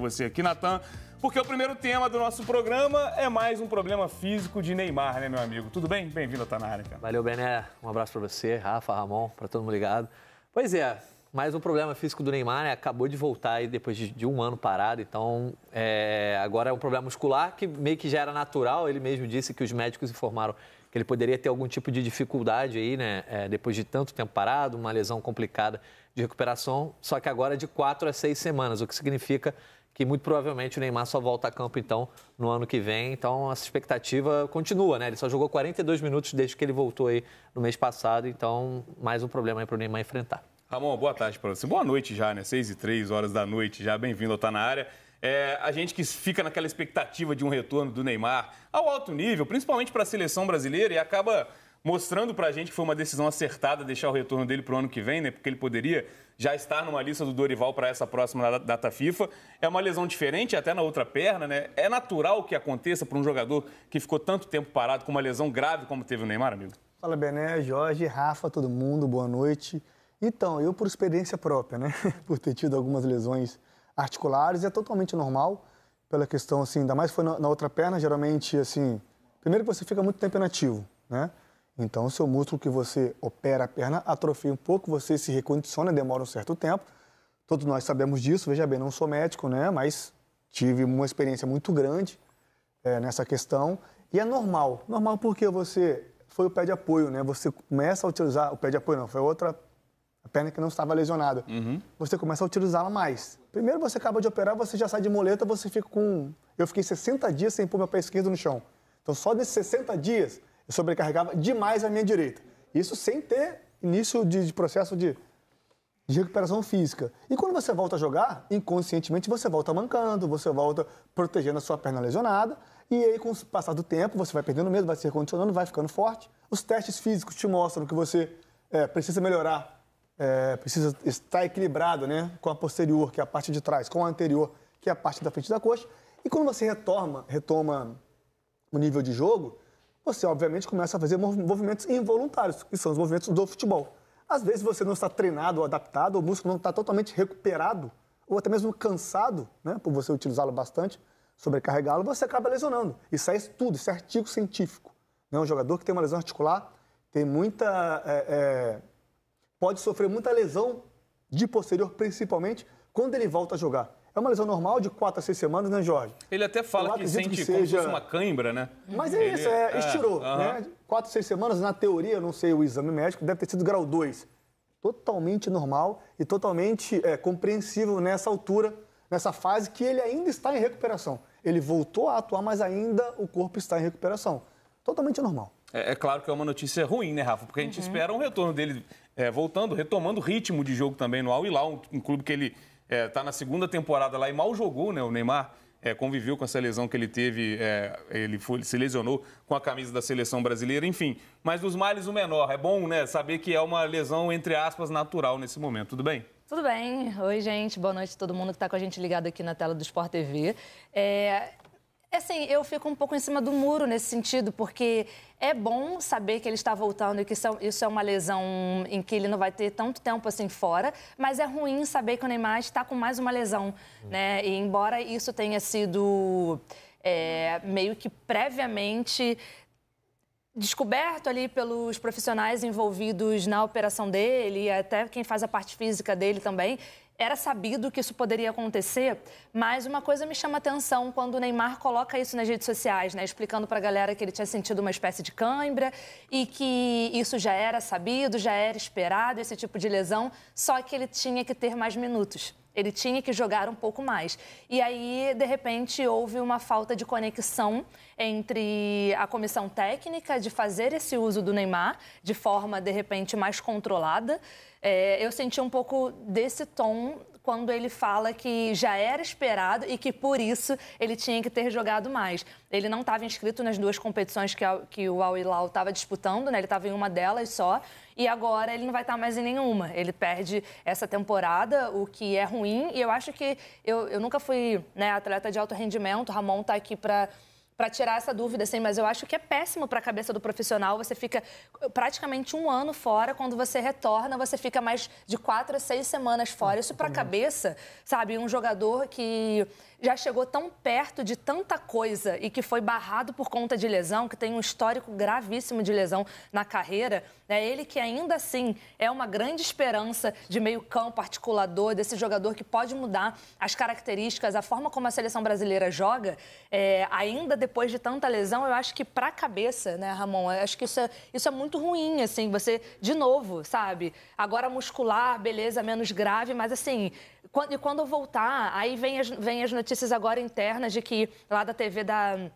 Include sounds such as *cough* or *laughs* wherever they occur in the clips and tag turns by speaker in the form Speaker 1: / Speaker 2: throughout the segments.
Speaker 1: ter você aqui, Natan, porque o primeiro tema do nosso programa é mais um problema físico
Speaker 2: de Neymar, né, meu amigo? Tudo bem? Bem-vindo, Tanara. Cara. Valeu, Bené. Um abraço para você, Rafa, Ramon, para todo mundo ligado. Pois é, mais um problema físico do Neymar, né? Acabou de voltar aí depois de, de um ano parado, então é, agora é um problema muscular que meio que já era natural. Ele mesmo disse que os médicos informaram que ele poderia ter algum tipo de dificuldade aí, né? É, depois de tanto tempo parado, uma lesão complicada de recuperação, só que agora é de quatro a seis semanas, o que significa que muito provavelmente o Neymar só volta a campo então no ano que vem. Então essa expectativa continua, né? Ele só jogou 42 minutos desde que ele voltou aí no mês passado, então mais um problema aí para o Neymar enfrentar.
Speaker 1: Ramon, boa tarde para você. Boa noite já, né? 6 e 3 horas da noite já. Bem-vindo ao Tá Na Área. É, a gente que fica naquela expectativa de um retorno do Neymar ao alto nível, principalmente para a seleção brasileira, e acaba mostrando para a gente que foi uma decisão acertada deixar o retorno dele para o ano que vem, né? Porque ele poderia já estar numa lista do Dorival para essa próxima data FIFA. É uma lesão diferente, até na outra perna, né? É natural que aconteça para um jogador que ficou tanto tempo parado com uma lesão grave como teve o Neymar, amigo?
Speaker 3: Fala, Bené, Jorge, Rafa, todo mundo, boa noite. Então, eu por experiência própria, né? *laughs* por ter tido algumas lesões articulares, é totalmente normal pela questão, assim, ainda mais foi na, na outra perna, geralmente, assim, primeiro que você fica muito tempo inativo, né? Então, o seu músculo que você opera a perna atrofia um pouco, você se recondiciona, demora um certo tempo. Todos nós sabemos disso, veja bem, não sou médico, né? Mas tive uma experiência muito grande é, nessa questão. E é normal. Normal porque você foi o pé de apoio, né? Você começa a utilizar. O pé de apoio não, foi outra a perna que não estava lesionada. Uhum. Você começa a utilizá-la mais. Primeiro você acaba de operar, você já sai de moleta, você fica com. Eu fiquei 60 dias sem pôr meu pé esquerdo no chão. Então, só desses 60 dias, eu sobrecarregava demais a minha direita. Isso sem ter início de, de processo de, de recuperação física. E quando você volta a jogar, inconscientemente você volta mancando, você volta protegendo a sua perna lesionada, e aí com o passar do tempo você vai perdendo medo, vai se recondicionando, vai ficando forte. Os testes físicos te mostram que você é, precisa melhorar, é, precisa estar equilibrado né, com a posterior, que é a parte de trás, com a anterior, que é a parte da frente da coxa. E quando você retoma, retoma o nível de jogo, você obviamente começa a fazer movimentos involuntários, que são os movimentos do futebol. Às vezes você não está treinado ou adaptado, o músculo não está totalmente recuperado, ou até mesmo cansado, né, por você utilizá-lo bastante, sobrecarregá-lo, você acaba lesionando. Isso é estudo, isso é artigo científico. Né? Um jogador que tem uma lesão articular tem muita. É, é, pode sofrer muita lesão de posterior, principalmente quando ele volta a jogar. É uma lesão normal de 4 a 6 semanas, né, Jorge?
Speaker 1: Ele até fala que sente que seja... como se uma cãibra, né? Mas é Ele... isso, é, é estirou, é, né?
Speaker 3: 4 a 6 semanas, na teoria, não sei o exame médico, deve ter sido grau 2. Totalmente normal e totalmente é, compreensível nessa altura, nessa fase que ele ainda está em recuperação. Ele voltou a atuar, mas ainda o corpo está em recuperação. Totalmente normal.
Speaker 1: É, é claro que é uma notícia ruim, né, Rafa? Porque a gente uhum. espera um retorno dele é, voltando, retomando o ritmo de jogo também no Al Hilal, um, um clube que ele está é, na segunda temporada lá e mal jogou, né? O Neymar é, conviveu com essa lesão que ele teve, é, ele foi, se lesionou com a camisa da seleção brasileira, enfim. Mas dos males o menor. É bom, né, saber que é uma lesão, entre aspas, natural nesse momento. Tudo bem?
Speaker 4: Tudo bem. Oi, gente. Boa noite a todo mundo que está com a gente ligado aqui na tela do Sport TV. É, é assim, eu fico um pouco em cima do muro nesse sentido, porque é bom saber que ele está voltando e que é isso é uma lesão em que ele não vai ter tanto tempo assim fora, mas é ruim saber que o Neymar está com mais uma lesão, né? E embora isso tenha sido é, meio que previamente descoberto ali pelos profissionais envolvidos na operação dele e até quem faz a parte física dele também, era sabido que isso poderia acontecer, mas uma coisa me chama atenção quando o Neymar coloca isso nas redes sociais, né? Explicando para a galera que ele tinha sentido uma espécie de cãibra e que isso já era sabido, já era esperado, esse tipo de lesão, só que ele tinha que ter mais minutos. Ele tinha que jogar um pouco mais. E aí, de repente, houve uma falta de conexão entre a comissão técnica de fazer esse uso do Neymar de forma, de repente, mais controlada. É, eu senti um pouco desse tom quando ele fala que já era esperado e que por isso ele tinha que ter jogado mais. Ele não estava inscrito nas duas competições que, a, que o Al Hilal estava disputando, né? ele estava em uma delas só e agora ele não vai estar mais em nenhuma. Ele perde essa temporada, o que é ruim, e eu acho que eu, eu nunca fui né, atleta de alto rendimento, Ramon está aqui para para tirar essa dúvida, assim, mas eu acho que é péssimo para a cabeça do profissional. Você fica eh, praticamente um ano fora, quando você retorna, você fica mais de quatro a seis semanas fora. Isso para a cabeça, sabe? Um jogador que já chegou tão perto de tanta coisa e que foi barrado por conta de lesão, que tem um histórico gravíssimo de lesão na carreira, é ele que ainda assim é uma grande esperança de meio-campo articulador, desse jogador que pode mudar as características, a forma como a seleção brasileira joga, é, ainda depois depois de tanta lesão, eu acho que pra cabeça, né, Ramon? Eu acho que isso é, isso é muito ruim, assim, você, de novo, sabe? Agora muscular, beleza, menos grave, mas assim, quando, e quando eu voltar, aí vem as, vem as notícias agora internas de que lá da TV da.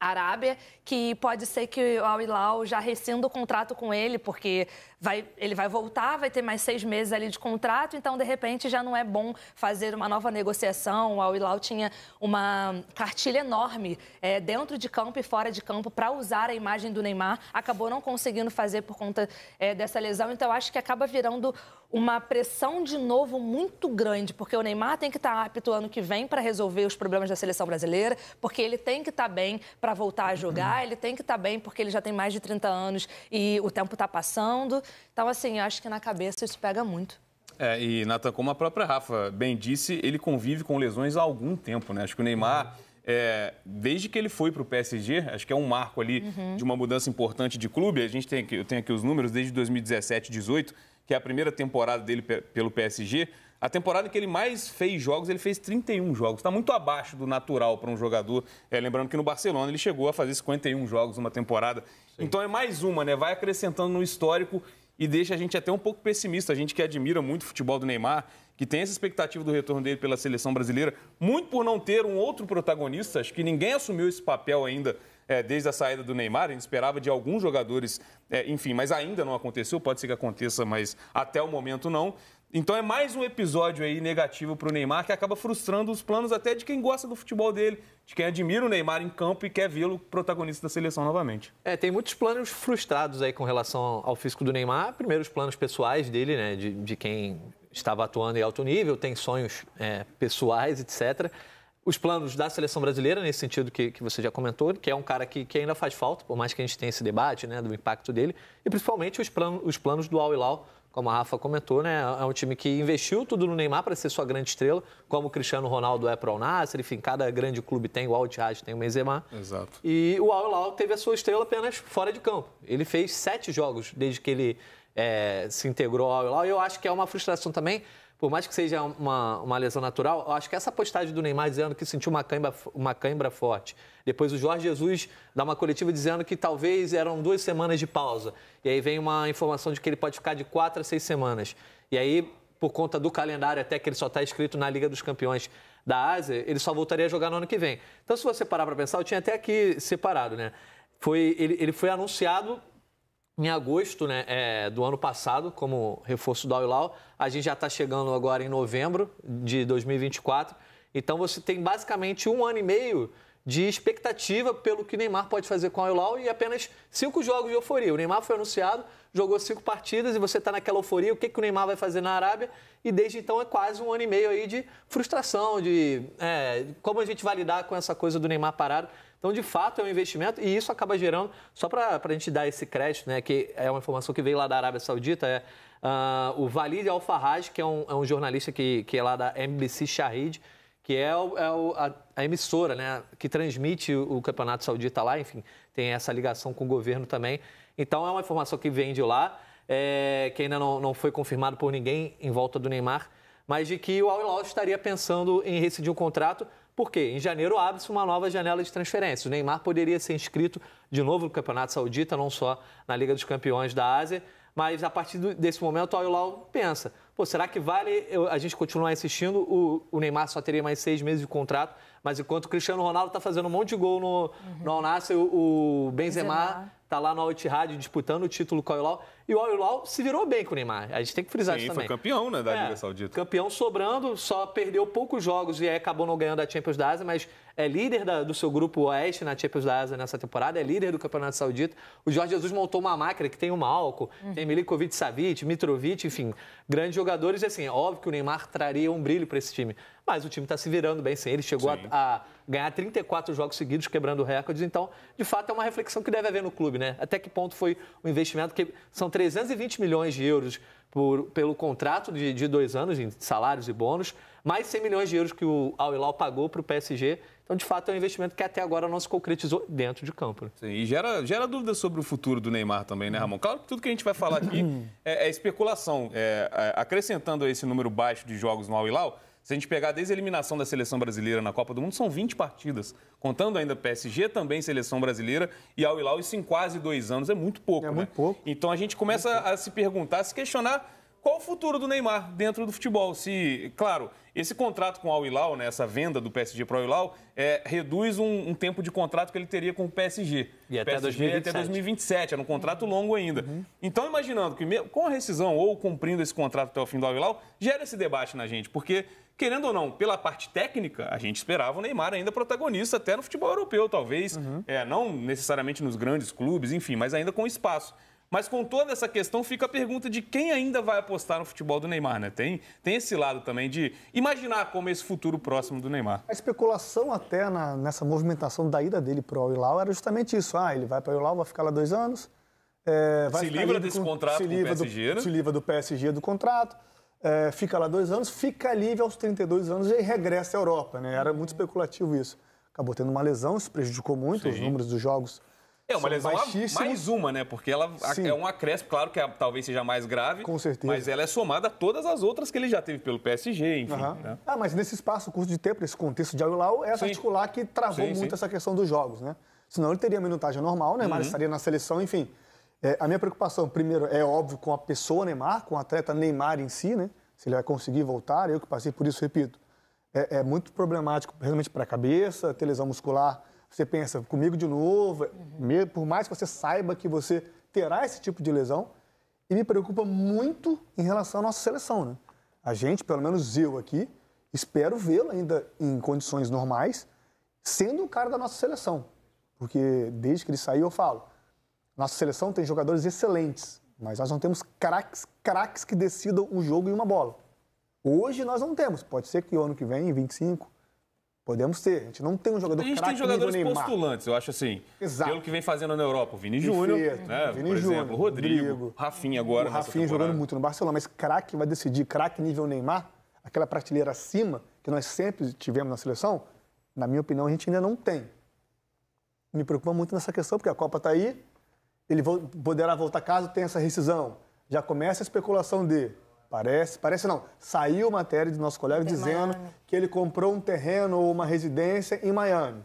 Speaker 4: Arábia, que pode ser que o Al Hilal já rescinda o contrato com ele, porque vai, ele vai voltar, vai ter mais seis meses ali de contrato, então de repente já não é bom fazer uma nova negociação. O Al tinha uma cartilha enorme é, dentro de campo e fora de campo para usar a imagem do Neymar, acabou não conseguindo fazer por conta é, dessa lesão, então acho que acaba virando uma pressão de novo muito grande, porque o Neymar tem que estar tá apto ano que vem para resolver os problemas da seleção brasileira, porque ele tem que estar tá bem para voltar a jogar, ele tem que estar tá bem porque ele já tem mais de 30 anos e o tempo está passando. Então, assim, eu acho que na cabeça isso pega muito.
Speaker 1: É, e Nathan, como a própria Rafa bem disse, ele convive com lesões há algum tempo, né? Acho que o Neymar. Uhum. É, desde que ele foi para o PSG, acho que é um marco ali uhum. de uma mudança importante de clube. A gente tem aqui, eu tenho aqui os números desde 2017, 18, que é a primeira temporada dele pelo PSG. A temporada que ele mais fez jogos, ele fez 31 jogos. Está muito abaixo do natural para um jogador. É, lembrando que no Barcelona ele chegou a fazer 51 jogos numa temporada. Sim. Então é mais uma, né? Vai acrescentando no histórico e deixa a gente até um pouco pessimista. A gente que admira muito o futebol do Neymar, que tem essa expectativa do retorno dele pela seleção brasileira, muito por não ter um outro protagonista, acho que ninguém assumiu esse papel ainda é, desde a saída do Neymar. A gente esperava de alguns jogadores, é, enfim, mas ainda não aconteceu. Pode ser que aconteça, mas até o momento não. Então é mais um episódio aí negativo para o Neymar que acaba frustrando os planos até de quem gosta do futebol dele, de quem admira o Neymar em campo e quer vê-lo protagonista da seleção novamente.
Speaker 2: É, tem muitos planos frustrados aí com relação ao físico do Neymar. Primeiro os planos pessoais dele, né, de, de quem estava atuando em alto nível, tem sonhos é, pessoais, etc. Os planos da seleção brasileira, nesse sentido que, que você já comentou, que é um cara que, que ainda faz falta, por mais que a gente tenha esse debate né, do impacto dele, e principalmente os, plan, os planos do Al Hilal como a Rafa comentou, né? É, é um time que investiu tudo no Neymar para ser sua grande estrela, como o Cristiano Ronaldo é para o Nasser, enfim, cada grande clube tem, o Al tem o Benzema. Exato. E o Al Hilal teve a sua estrela apenas fora de campo. Ele fez sete jogos desde que ele é, se integrou ao al Eu acho que é uma frustração também, por mais que seja uma, uma lesão natural, eu acho que essa postagem do Neymar dizendo que sentiu uma cãibra, uma cãibra forte. Depois o Jorge Jesus dá uma coletiva dizendo que talvez eram duas semanas de pausa. E aí vem uma informação de que ele pode ficar de quatro a seis semanas. E aí, por conta do calendário, até que ele só está escrito na Liga dos Campeões da Ásia, ele só voltaria a jogar no ano que vem. Então, se você parar para pensar, eu tinha até aqui separado, né? Foi, ele, ele foi anunciado em agosto né, é, do ano passado, como reforço do Al-Hilal. A gente já está chegando agora em novembro de 2024. Então você tem basicamente um ano e meio de expectativa pelo que Neymar pode fazer com o Al-Hilal e apenas cinco jogos de euforia. O Neymar foi anunciado, jogou cinco partidas e você está naquela euforia, o que, que o Neymar vai fazer na Arábia? E desde então é quase um ano e meio aí de frustração, de é, como a gente vai lidar com essa coisa do Neymar parado. Então, de fato, é um investimento e isso acaba gerando, só para a gente dar esse crédito, né, que é uma informação que veio lá da Arábia Saudita, é uh, o Valide Al-Farraj, que é um, é um, jornalista que, que é lá da NBC Shahid, que é, o, é o, a, a, emissora né, que transmite o, o Campeonato Saudita lá, enfim, tem essa ligação com o governo também. Então, é uma informação que vem de lá, é, que ainda não, não foi confirmado por ninguém em volta do Neymar, mas de que o Al-Hilal estaria pensando em rescindir o contrato porque em janeiro abre-se uma nova janela de transferências. O Neymar poderia ser inscrito de novo no Campeonato Saudita, não só na Liga dos Campeões da Ásia, mas a partir desse momento o al pensa, pô, será que vale a gente continuar insistindo? O, o, Neymar só teria mais seis meses de contrato, mas enquanto o Cristiano Ronaldo está fazendo um monte de gol no, uhum. no Al-Nassr, o, o Benzema, Benzema tá lá no Al-Ittihad disputando o título com o al E o al se virou bem com o Neymar. A gente tem que frisar Sim, isso também. foi campeão, né, da é, Liga Saudita. Campeão sobrando, só perdeu poucos jogos e acabou não ganhando a Champions da Ásia, mas é líder da, do seu grupo Oeste na Champions da Ásia nessa temporada, é líder do Campeonato Saudita. O Jorge Jesus montou uma máquina que tem o Malco, uhum. tem Milikovic, Savic, Mitrovic, enfim, grandes jogadores. E assim, é óbvio que o Neymar traria um brilho para esse time. Mas o time está se virando bem sem ele. Chegou a, a, ganhar 34 jogos seguidos, quebrando recordes. Então, de fato, é uma reflexão que deve haver no clube, né? Até que ponto foi o investimento? que são 320 milhões de euros por, pelo contrato de, de dois anos em salários e bônus, mais 100 milhões de euros que o Al Hilal pagou para o PSG. Então, de fato, é um investimento que até agora não se concretizou dentro de campo. Né? Sim, e gera,
Speaker 1: gera dúvidas sobre o futuro do Neymar também, né, Ramon? Claro que tudo que a gente vai falar aqui *clears throat* é, é especulação. é, é acrescentando esse número baixo de jogos no Al Hilal, se a gente pegar desde a eliminação da seleção brasileira na Copa do Mundo, são 20 partidas. Contando ainda PSG também, seleção brasileira, e ao Hilal, isso em quase dois anos. É muito pouco. É né? muito pouco. Então a gente começa a se perguntar, a se questionar qual o futuro do Neymar dentro do futebol? Se, claro, esse contrato com o Al Hilal, né, essa venda do PSG para o Al Hilal, é, reduz um, um, tempo de contrato que ele teria com o PSG. E até, PSG 2027. até 2027, era um contrato uhum. longo ainda. Uhum. Então, imaginando que com a rescisão ou cumprindo esse contrato até o fim do Al Hilal, gera esse debate na gente, porque querendo ou não, pela parte técnica, a gente esperava o Neymar ainda protagonista, até no futebol europeu, talvez. Uhum. É, não necessariamente nos grandes clubes, enfim, mas ainda com espaço. Mas com toda essa questão fica a pergunta de quem ainda vai apostar no futebol do Neymar, né? Tem, tem esse lado também de imaginar como esse futuro próximo do Neymar.
Speaker 3: A especulação até na, nessa movimentação da ida dele para o Ilau era justamente isso. Ah, ele vai para o Ilau, vai ficar lá dois anos. É, se livra desse com, contrato se livra do PSG, do, né? Se livra do PSG do contrato. É, fica lá dois anos, fica livre aos 32 anos e regressa à Europa. Né? Era muito uhum. especulativo isso. Acabou tendo uma lesão, isso prejudicou muito Sim. os números dos jogos
Speaker 1: é uma lesão mais uma, né? Porque ela Sim. é um acréscimo, claro que talvez seja mais grave. Com certeza. Mas ela é somada a todas as outras que ele já teve pelo PSG, enfim. Uhum. Né?
Speaker 3: Ah, mas nesse espaço, curso de tempo, nesse contexto de Al-Hilal, é essa articular que travou sim, muito sim. essa questão dos jogos, né? Senão ele teria minutagem normal, né? Neymar uhum. estaria na seleção, enfim. É, a minha preocupação, primeiro, é óbvio com a pessoa Neymar, com o atleta Neymar em si, né? Se ele vai conseguir voltar, eu que passei por isso, repito. É, é muito problemático, realmente, para a cabeça, ter lesão muscular você pensa, comigo de novo, uhum. por mais que você saiba que você terá esse tipo de lesão, e me preocupa muito em relação à nossa seleção, né? A gente, pelo menos eu aqui, espero vê-lo ainda em condições normais, sendo o cara da nossa seleção. Porque desde que ele saiu, eu falo, nossa seleção tem jogadores excelentes, mas nós não temos craques, craques que decidam um jogo e uma bola. Hoje nós não temos, pode ser que o ano que vem, em 25, Podemos ter. A gente não tem um tipo, jogador craque. A gente tem jogadores postulantes,
Speaker 1: eu acho assim. Exato. Pelo que vem fazendo na Europa, o Vini Júnior, né? Vini por Júnior, exemplo, Rodrigo, Rodrigo, Rafinha agora. O Rafinha jogando muito
Speaker 3: no Barcelona, mas craque vai decidir, craque nível Neymar, aquela prateleira acima que nós sempre tivemos na seleção, na minha opinião, a gente ainda não tem. Me preocupa muito nessa questão, porque a Copa está aí, ele poderá voltar a casa, tem essa rescisão. Já começa a especulação de Parece, parece não. Saiu matéria do nosso colega dizendo Miami. que ele comprou um terreno ou uma residência em Miami.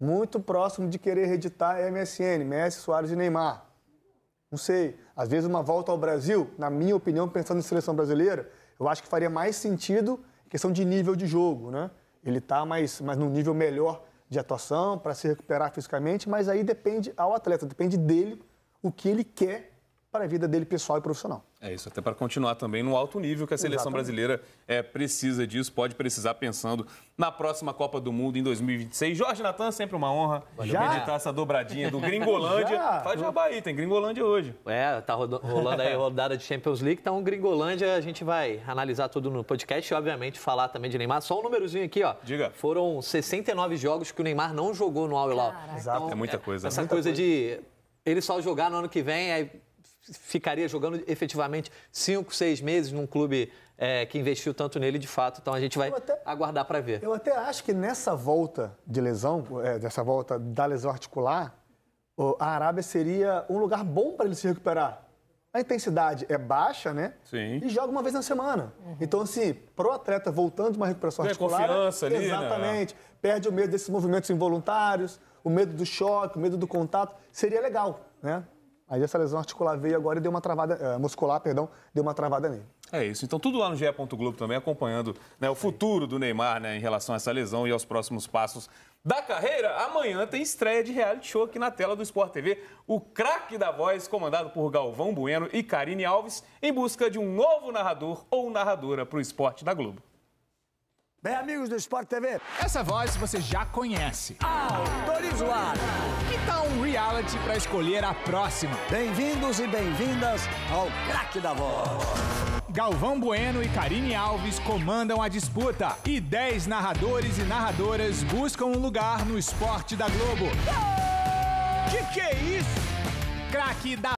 Speaker 3: Muito próximo de querer reeditar MSN, Messi, Soares e Neymar. Não sei. Às vezes uma volta ao Brasil, na minha opinião, pensando em seleção brasileira, eu acho que faria mais sentido questão de nível de jogo, né? Ele está mais, mais num nível melhor de atuação para se recuperar fisicamente, mas aí depende ao atleta, depende dele o que ele quer para a vida dele pessoal e profissional.
Speaker 1: É isso, até para continuar também no alto nível que a seleção Exatamente. brasileira é, precisa disso, pode precisar pensando na próxima Copa do Mundo em 2026. Jorge Natan, sempre uma honra já? meditar essa dobradinha do Gringolândia. *laughs* Já?
Speaker 2: Faz jabá aí, tem Gringolândia hoje. É, tá rolando aí rodada de Champions League, então Gringolândia a gente vai analisar tudo no podcast e obviamente falar também de Neymar. Só um númerozinho aqui, ó. Diga. Foram 69 jogos que o Neymar não jogou no Al Hilal. Exato. Então, é muita então, coisa. Essa muita coisa, coisa de ele só jogar no ano que vem, ficaria jogando efetivamente cinco, seis meses num clube é, que investiu tanto nele de fato. Então a gente vai até, aguardar para ver. Eu
Speaker 3: até acho que nessa volta de lesão, é, dessa volta da lesão articular, a Arábia seria um lugar bom para ele se recuperar. A intensidade é baixa, né? Sim. E joga uma vez na semana. Uhum. Então, assim, pro atleta voltando de uma recuperação Tem articular. confiança ali, né? Exatamente. Né? Perde o medo desses movimentos involuntários, o medo do choque, o medo do contato. Seria legal, né? Aí essa lesão articular veio agora e deu uma travada, uh, muscular, perdão, deu uma travada nele.
Speaker 1: É isso. Então, tudo lá no GE. Globo também, acompanhando né, o futuro do Neymar né, em relação a essa lesão e aos próximos passos da carreira. Amanhã tem estreia de reality show aqui na tela do Sport TV. O craque da voz, comandado por Galvão Bueno e Karine Alves, em busca de um novo narrador ou narradora para o esporte da Globo. É amigos do Sport TV. Essa
Speaker 2: voz você já conhece. Autorizado. Que então, tal um reality para escolher a próxima? Bem-vindos e bem-vindas ao Craque da Voz.
Speaker 1: Galvão Bueno e Karine Alves comandam a disputa. E 10 narradores e narradoras buscam um lugar no esporte da Globo. Que que é isso?
Speaker 3: Craque da